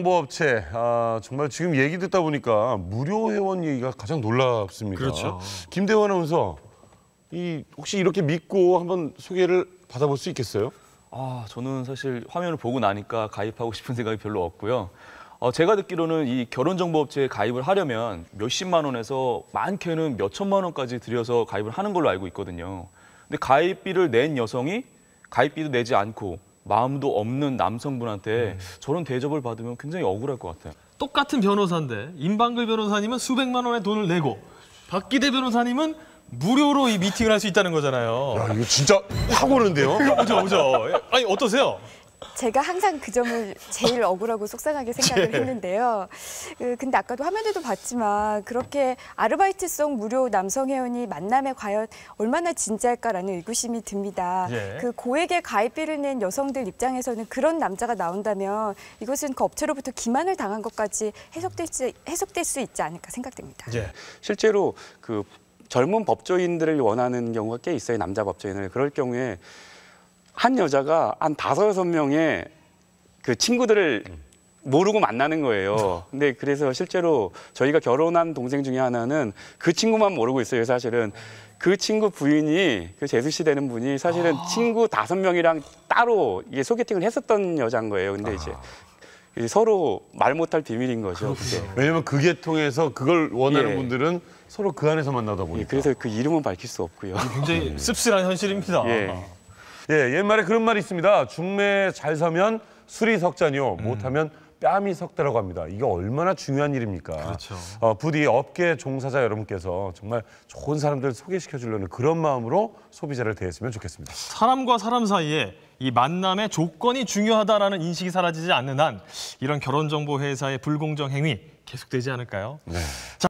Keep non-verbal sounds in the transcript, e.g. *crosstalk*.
정보업체 아, 정말 지금 얘기 듣다 보니까 무료 회원 얘기가 가장 놀랍습니다. 그렇죠. 김대원 아나운서 이 혹시 이렇게 믿고 한번 소개를 받아볼 수 있겠어요? 아 저는 사실 화면을 보고 나니까 가입하고 싶은 생각이 별로 없고요. 어, 제가 듣기로는 이 결혼정보업체에 가입을 하려면 몇십만 원에서 많게는 몇천만 원까지 들여서 가입을 하는 걸로 알고 있거든요. 근데 가입비를 낸 여성이 가입비도 내지 않고 마음도 없는 남성분한테 네. 저런 대접을 받으면 굉장히 억울할 것 같아요. 똑같은 변호사인데 임방글 변호사님은 수백만 원의 돈을 내고 박기대 변호사님은 무료로 이 미팅을 할 수 있다는 거잖아요. 야, 이거 진짜 확 오는데요? 그죠, 그죠. 아니, 어떠세요? 제가 항상 그 점을 제일 억울하고 속상하게 생각을 *laughs* 네. 했는데요. 그, 근데 아까도 화면에도 봤지만 그렇게 아르바이트성 무료 남성 회원이 만남에 과연 얼마나 진짜일까라는 의구심이 듭니다. 예. 그 고액의 가입비를 낸 여성들 입장에서는 그런 남자가 나온다면 이것은 그 업체로부터 기만을 당한 것까지 해석될 수, 해석될 수 있지 않을까 생각됩니다. 예. 실제로 그 젊은 법조인들을 원하는 경우가 꽤 있어요. 남자 법조인을. 그럴 경우에 한 여자가 한 다섯 여섯 명의 그 친구들을 모르고 만나는 거예요. *laughs* 근데 그래서 실제로 저희가 결혼한 동생 중에 하나는 그 친구만 모르고 있어요, 사실은. 그 친구 부인이 그 재수 씨 되는 분이 사실은 아. 친구 다섯 명이랑 따로 이게 소개팅을 했었던 여자인 거예요. 근데 아. 이제 서로 말 못 할 비밀인 거죠. 왜냐면 그게 통해서 그걸 원하는 예. 분들은 서로 그 안에서 만나다 예, 보니까. 예, 그래서 그 이름은 밝힐 수 없고요. 굉장히 씁쓸한 현실입니다. 예. 아. 예, 옛말에 그런 말이 있습니다. 중매 잘사면 술이 석잔이요. 음. 못하면 뺨이 석다라고 합니다. 이게 얼마나 중요한 일입니까? 그렇죠. 어, 부디 업계 종사자 여러분께서 정말 좋은 사람들 소개시켜 주려는 그런 마음으로 소비자를 대했으면 좋겠습니다. 사람과 사람 사이에 이 만남의 조건이 중요하다라는 인식이 사라지지 않는 한 이런 결혼정보 회사의 불공정 행위 계속되지 않을까요? 네. 자,